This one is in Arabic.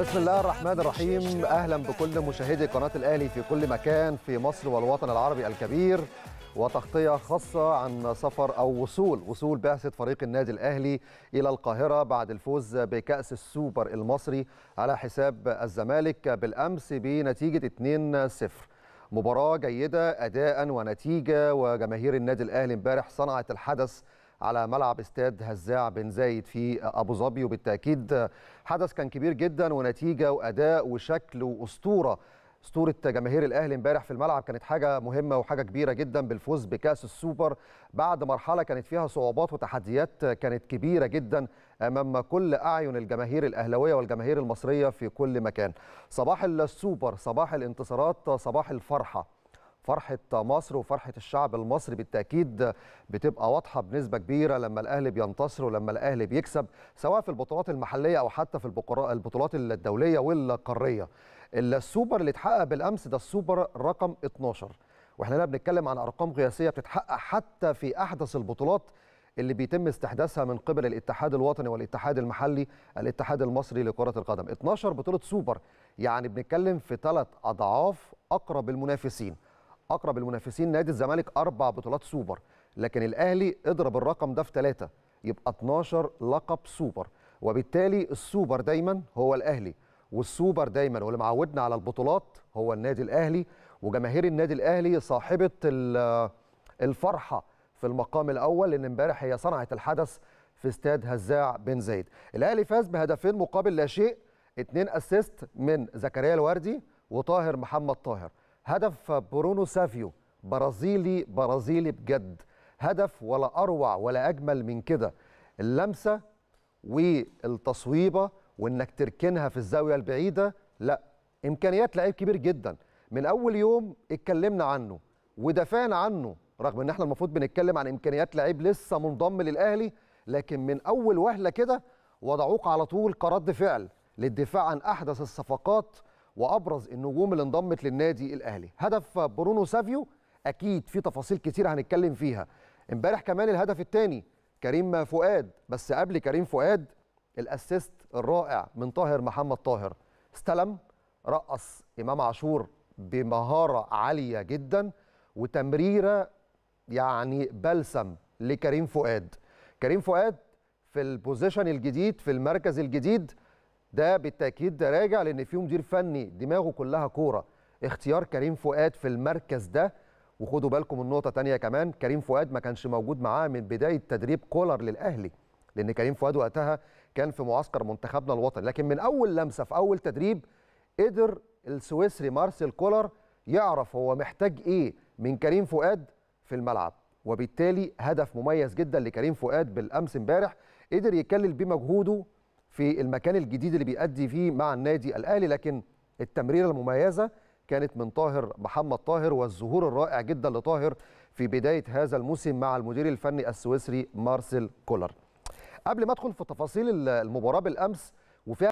بسم الله الرحمن الرحيم اهلا بكل مشاهدي قناه الاهلي في كل مكان في مصر والوطن العربي الكبير وتغطيه خاصه عن سفر او وصول وصول بعثه فريق النادي الاهلي الى القاهره بعد الفوز بكاس السوبر المصري على حساب الزمالك بالامس بنتيجه 2-0 مباراه جيده اداء ونتيجه وجماهير النادي الاهلي امبارح صنعت الحدث على ملعب استاد هزاع بن زايد في ابو ظبي وبالتاكيد حدث كان كبير جدا ونتيجه واداء وشكل واسطوره اسطوره جماهير الاهلي امبارح في الملعب كانت حاجه مهمه وحاجه كبيره جدا بالفوز بكاس السوبر بعد مرحله كانت فيها صعوبات وتحديات كانت كبيره جدا امام كل اعين الجماهير الاهلاويه والجماهير المصريه في كل مكان صباح السوبر صباح الانتصارات صباح الفرحه فرحة مصر وفرحة الشعب المصري بالتأكيد بتبقى واضحة بنسبة كبيرة لما الأهلي بينتصر ولما الأهلي بيكسب سواء في البطولات المحلية أو حتى في البطولات الدولية والقارية السوبر اللي اتحقق بالأمس ده السوبر رقم 12 واحنا هنا بنتكلم عن أرقام قياسية بتتحقق حتى في أحدث البطولات اللي بيتم استحداثها من قبل الاتحاد الوطني والاتحاد المحلي الاتحاد المصري لكرة القدم 12 بطولة سوبر يعني بنتكلم في ثلاث أضعاف أقرب المنافسين اقرب المنافسين نادي الزمالك اربع بطولات سوبر لكن الاهلي اضرب الرقم ده في ثلاثه يبقى 12 لقب سوبر وبالتالي السوبر دايما هو الاهلي والسوبر دايما واللي معودنا على البطولات هو النادي الاهلي وجماهير النادي الاهلي صاحبه الفرحه في المقام الاول لان امبارح هي صنعت الحدث في استاد هزاع بن زايد الاهلي فاز بهدفين مقابل لا شيء اتنين اسيست من زكريا الوردي وطاهر محمد طاهر هدف برونو سافيو برازيلي برازيلي بجد هدف ولا اروع ولا اجمل من كده اللمسه والتصويبه وانك تركنها في الزاويه البعيده لا امكانيات لعيب كبير جدا من اول يوم اتكلمنا عنه ودافعنا عنه رغم ان احنا المفروض بنتكلم عن امكانيات لعيب لسه منضم للاهلي لكن من اول وهله كده وضعوك على طول كرد فعل للدفاع عن احدث الصفقات وابرز النجوم اللي انضمت للنادي الاهلي هدف برونو سافيو اكيد في تفاصيل كتير هنتكلم فيها امبارح كمان الهدف الثاني كريم فؤاد بس قبل كريم فؤاد الاسيست الرائع من طاهر محمد طاهر استلم رقص امام عاشور بمهاره عاليه جدا وتمريره يعني بلسم لكريم فؤاد كريم فؤاد في البوزيشن الجديد في المركز الجديد ده بالتاكيد راجع لان في مدير فني دماغه كلها كوره اختيار كريم فؤاد في المركز ده وخدوا بالكم من نقطه ثانيه كمان كريم فؤاد ما كانش موجود معاه من بدايه تدريب كولر للاهلي لان كريم فؤاد وقتها كان في معسكر منتخبنا الوطني لكن من اول لمسه في اول تدريب قدر السويسري مارسيل كولر يعرف هو محتاج ايه من كريم فؤاد في الملعب وبالتالي هدف مميز جدا لكريم فؤاد بالامس امبارح قدر يكلل بيه مجهوده في المكان الجديد اللي بيأدي فيه مع النادي الأهلي لكن التمريرة المميزة كانت من طاهر محمد طاهر والظهور الرائع جدا لطاهر في بداية هذا الموسم مع المدير الفني السويسري مارسيل كولر قبل ما أدخل في تفاصيل المباراة بالأمس وفيها